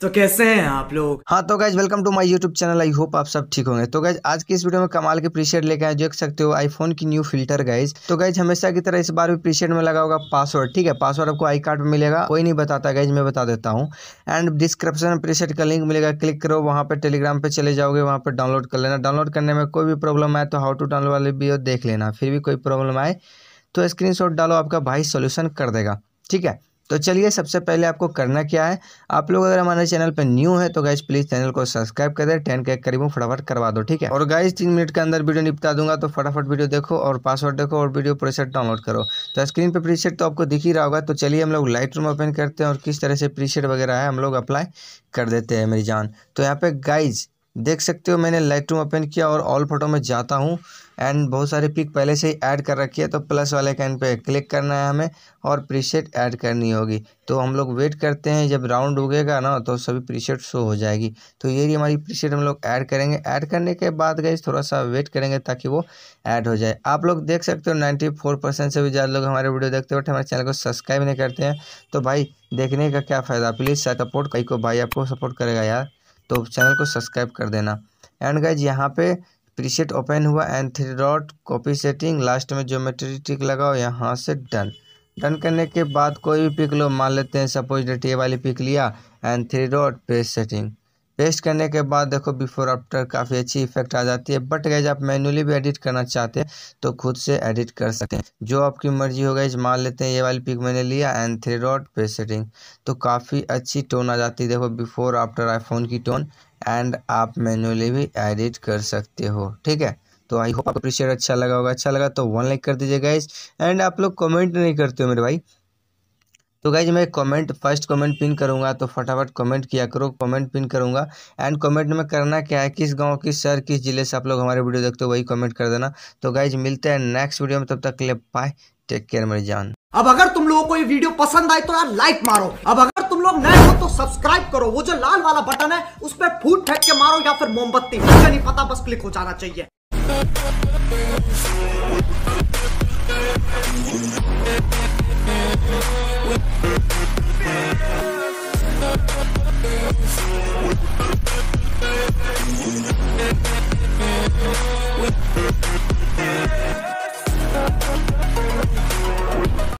तो कैसे हैं आप लोग हाँ तो guys welcome to my YouTube channel I hope आप सब ठीक होंगे तो गैज आज की इस वीडियो में कमाल के प्रीसेट लेके आए देख सकते हो आईफोन की न्यू फिल्टर गाइज तो गैज हमेशा की तरह इस बार भी प्रीसेट में लगा होगा पासवर्ड ठीक है पासवर्ड आपको आई कार्ड में मिलेगा कोई नहीं बताता गैज मैं बता देता हूँ एंड डिस्क्रिप्शन में प्रीसेट का लिंक मिलेगा क्लिक करो वहाँ पर टेलीग्राम पर चले जाओगे वहाँ पर डाउनलोड कर लेना डाउनलोड करने में कोई भी प्रॉब्लम आए तो हाउ टू डाउनलोड वाले भी देख लेना फिर भी कोई प्रॉब्लम आए तो स्क्रीन डालो आपका भाई सोल्यूशन कर देगा ठीक है तो चलिए सबसे पहले आपको करना क्या है आप लोग अगर हमारे चैनल पर न्यू है तो गाइज प्लीज़ चैनल को सब्सक्राइब कर दे टेन के करीब फटाफट करवा दो ठीक है और गाइज तीन मिनट के अंदर वीडियो निपटा दूंगा तो फटाफट वीडियो देखो और पासवर्ड देखो और वीडियो प्रीसेट डाउनलोड करो तो स्क्रीन पर प्रीसेट तो आपको दिख ही रहा होगा तो चलिए हम लोग लाइट रूम ओपन करते हैं और किस तरह से प्रीसेट वगैरह है हम लोग अप्लाई कर देते हैं मेरी जान तो यहाँ पे गाइज देख सकते हो मैंने लाइट रूम ओपन किया और ऑल फोटो में जाता हूँ एंड बहुत सारे पिक पहले से ही ऐड कर रखी है तो प्लस वाले कैन पे क्लिक करना है हमें और प्रीसेट ऐड करनी होगी तो हम लोग वेट करते हैं जब राउंड उगेगा ना तो सभी प्रीसेट शो हो जाएगी तो ये हमारी प्रीसेट हम लोग ऐड करेंगे ऐड करने के बाद गई थोड़ा सा वेट करेंगे ताकि वो ऐड हो जाए आप लोग देख सकते हो नाइन्टी फोर परसेंट से भी ज़्यादा लोग हमारे वीडियो देखते हो बट हमारे चैनल को सब्सक्राइब नहीं करते हैं तो भाई देखने का क्या फ़ायदा प्लीज़ सपोर्ट कई को भाई आपको सपोर्ट करेगा यार तो चैनल को सब्सक्राइब कर देना एंड गाइज यहाँ पे प्रीसेट ओपन हुआ and three dot copy setting last में ज्योमेट्री टिक लगाओ यहाँ से डन डन करने के बाद कोई भी पिक लो मान लेते हैं सपोज डेटी वाली पिक लिया and three dot page setting paste करने के बाद देखो बिफोर आफ्टर काफ़ी अच्छी इफेक्ट आ जाती है बट गैज आप मैनुअली भी एडिट करना चाहते हैं तो खुद से एडिट कर सकते हैं जो आपकी मर्जी हो गई मान लेते हैं ये वाली पिक मैंने लिया एन थ्री डॉट पे सेटिंग तो काफ़ी अच्छी टोन आ जाती है देखो बिफोर आफ्टर आईफोन की टोन एंड आप मैनुअली भी एडिट कर सकते हो ठीक है तो आई होप अप्रिशिएट अच्छा लगा होगा अच्छा लगा तो वन लाइक कर दीजिए गाइज एंड आप लोग कमेंट नहीं करते हो मेरे भाई तो गाइज मैं कमेंट फर्स्ट कमेंट पिन करूंगा तो फटाफट कमेंट किया करो कमेंट पिन करूंगा एंड कमेंट में करना क्या है किस गांव किस शहर किस जिले से आप लोग हमारे वीडियो देखते हो वही कमेंट कर देना तो गाइज मिलते हैं नेक्स्ट वीडियो में तब तक के लिए बाय टेक केयर मेरी जान अब अगर तुम लोगों को ये वीडियो पसंद आए तो यार लाइक मारो अब अगर तुम लोग नए हो तो सब्सक्राइब करो वो जो लाल वाला बटन है उस पर फूट फेंक के मारो या फिर मोमबत्ती मुझे नहीं पता बस क्लिक हो जाना चाहिए